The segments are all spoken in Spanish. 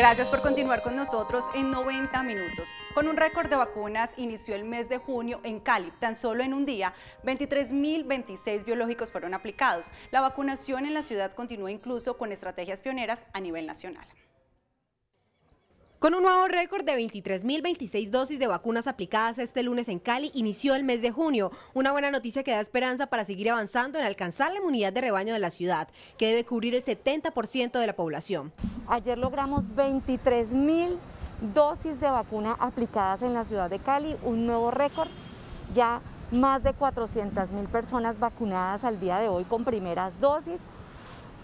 Gracias por continuar con nosotros en 90 minutos. Con un récord de vacunas inició el mes de junio en Cali. Tan solo en un día, 23.026 biológicos fueron aplicados. La vacunación en la ciudad continúa incluso con estrategias pioneras a nivel nacional. Con un nuevo récord de 23.026 dosis de vacunas aplicadas este lunes en Cali, inició el mes de junio. Una buena noticia que da esperanza para seguir avanzando en alcanzar la inmunidad de rebaño de la ciudad, que debe cubrir el 70% de la población. Ayer logramos 23.000 dosis de vacuna aplicadas en la ciudad de Cali, un nuevo récord. Ya más de 400.000 personas vacunadas al día de hoy con primeras dosis.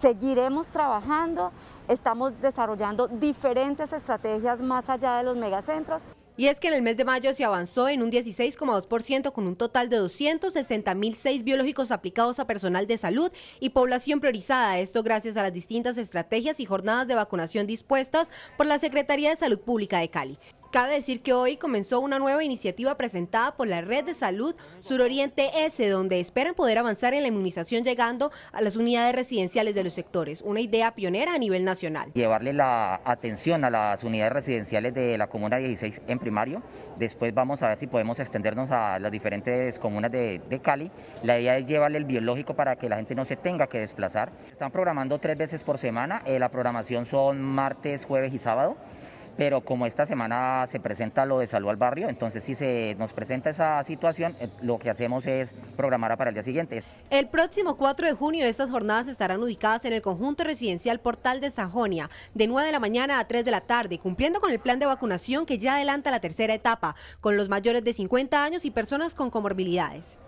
Seguiremos trabajando, estamos desarrollando diferentes estrategias más allá de los megacentros. Y es que en el mes de mayo se avanzó en un 16,2% con un total de 260.006 biológicos aplicados a personal de salud y población priorizada. Esto gracias a las distintas estrategias y jornadas de vacunación dispuestas por la Secretaría de Salud Pública de Cali. Cabe decir que hoy comenzó una nueva iniciativa presentada por la Red de Salud Suroriente S, donde esperan poder avanzar en la inmunización llegando a las unidades residenciales de los sectores, una idea pionera a nivel nacional. Llevarle la atención a las unidades residenciales de la Comuna 16 en primario, después vamos a ver si podemos extendernos a las diferentes comunas de, Cali. La idea es llevarle el biológico para que la gente no se tenga que desplazar. Están programando tres veces por semana, eh, la programación son martes, jueves y sábado pero como esta semana se presenta lo de salud al barrio, entonces si se nos presenta esa situación, eh, lo que hacemos es programar para el día siguiente. El próximo 4 de junio estas jornadas estarán ubicadas en el conjunto residencial Portal de Sajonia, de 9 de la mañana a 3 de la tarde, cumpliendo con el plan de vacunación que ya adelanta la tercera etapa, con los mayores de 50 años y personas con comorbilidades.